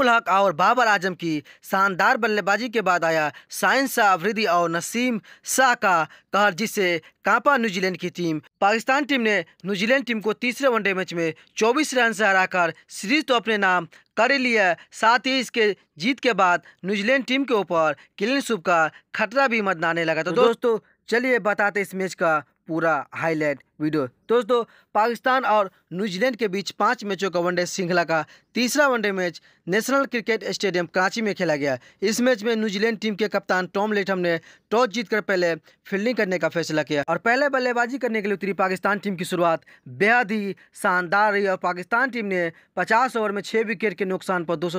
इमामुल हक और बाबर आजम की शानदार बल्लेबाजी के बाद आया साइन शाह अफरीदी और नसीम शाह का कहर जिससे कांपा न्यूजीलैंड की टीम पाकिस्तान टीम ने न्यूजीलैंड टीम को तीसरे वनडे मैच में 24 रन से हराकर सीरीज तो अपने नाम कर लिया साथ ही इसके जीत के बाद न्यूजीलैंड टीम के ऊपर क्लीन सुप का खतरा भी मंडराने लगा तो, तो दोस्तों चलिए बताते इस मैच का पूरा हाईलाइट वीडियो दोस्तों पाकिस्तान और न्यूजीलैंड के बीच पांच मैचों का वनडे श्रृंखला का तीसरा one day match national cricket stadium Karachi में खेला गया इस मैच में न्यूजीलैंड टीम के कप्तान टॉम लेटम ने टॉस जीतकर पहले फील्डिंग करने का फैसला किया और पहले बल्लेबाजी करने के लिए उतरी पाकिस्तान टीम की शुरुआत बेहद ही शानदार रही और पाकिस्तान टीम ने पचास ओवर में छः विकेट के नुकसान पर दो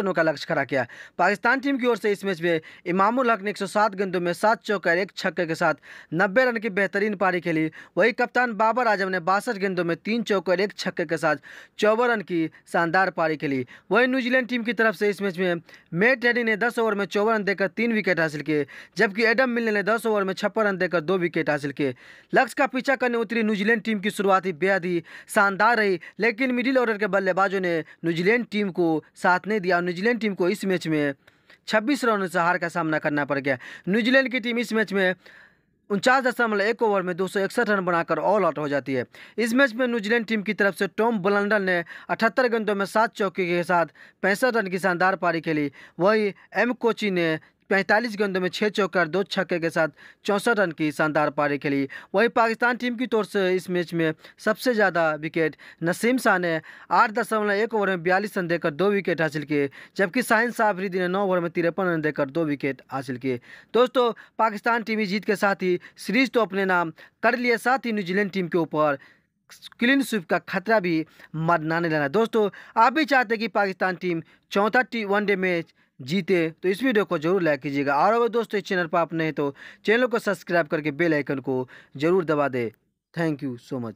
रनों का लक्ष्य खड़ा किया पाकिस्तान टीम की ओर से इस मैच में इमामुल हक ने एक गेंदों में सात चौकर एक छक्के के साथ नब्बे रन की बेहतरीन पारी खेली वही कप्तान कप्तान बाबर आजम ने बासठ गेंदों में तीन चौके और एक छक्के के साथ चौवन रन की शानदार पारी खेली वहीं न्यूजीलैंड टीम की तरफ से इस मैच में मेट हेडी ने दस ओवर में चौवन रन देकर तीन विकेट हासिल किए जबकि एडम मिलने ने दस ओवर में छप्पन रन देकर दो विकेट हासिल किए लक्ष्य का पीछा करने उतरी न्यूजीलैंड टीम की शुरुआत ही बेहद ही शानदार रही लेकिन मिडिल ऑर्डर के बल्लेबाजों ने न्यूजीलैंड टीम को साथ नहीं दिया और न्यूजीलैंड टीम को इस मैच में छब्बीस रनों से हार का सामना करना पड़ गया न्यूजीलैंड की टीम इस मैच में उनचास दशमलव एक ओवर में दो रन बनाकर ऑल आउट हो जाती है इस मैच में न्यूजीलैंड टीम की तरफ से टॉम बलंडन ने अठहत्तर गेंदों में सात चौके के साथ पैंसठ रन की शानदार पारी खेली वहीं एम कोची ने पैंतालीस गेंदों में छः चौकर दो छक्के के साथ चौंसठ रन की शानदार पारी खेली वहीं पाकिस्तान टीम की तौर से इस मैच में सबसे ज़्यादा विकेट नसीम शाह ने आठ दशमलव एक ओवर में बयालीस रन देकर दो विकेट हासिल किए जबकि साहिन शाह अफरीदी ने नौ ओवर में तिरपन रन देकर दो विकेट हासिल किए दोस्तों पाकिस्तान टीम जीत के साथ ही सीरीज तो अपने नाम कर लिए साथ ही न्यूजीलैंड टीम के ऊपर क्लीन स्वीप का खतरा भी मरनाने लगा दोस्तों आप भी चाहते हैं कि पाकिस्तान टीम चौथा टी वनडे मैच जीते तो इस वीडियो को जरूर लाइक कीजिएगा और अगर दोस्तों इस चैनल पर आप नहीं तो चैनल को सब्सक्राइब करके बेल आइकन को जरूर दबा दें थैंक यू सो मच